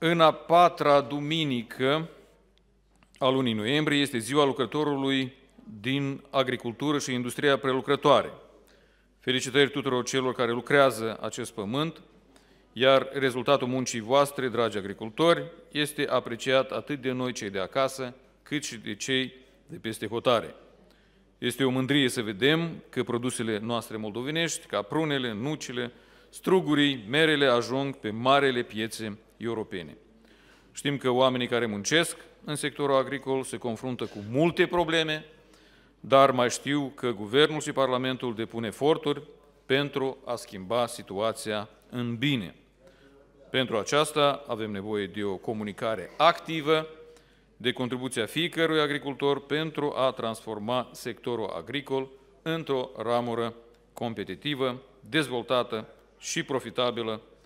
În a patra duminică a lunii noiembrie este ziua lucrătorului din agricultură și industria prelucrătoare. Felicitări tuturor celor care lucrează acest pământ, iar rezultatul muncii voastre, dragi agricultori, este apreciat atât de noi cei de acasă, cât și de cei de peste hotare. Este o mândrie să vedem că produsele noastre moldovenești, ca prunele, nucile, strugurii, merele ajung pe marele piețe europene. Știm că oamenii care muncesc în sectorul agricol se confruntă cu multe probleme, dar mai știu că Guvernul și Parlamentul depun eforturi pentru a schimba situația în bine. Pentru aceasta avem nevoie de o comunicare activă, de contribuția fiecărui agricultor pentru a transforma sectorul agricol într-o ramură competitivă, dezvoltată și profitabilă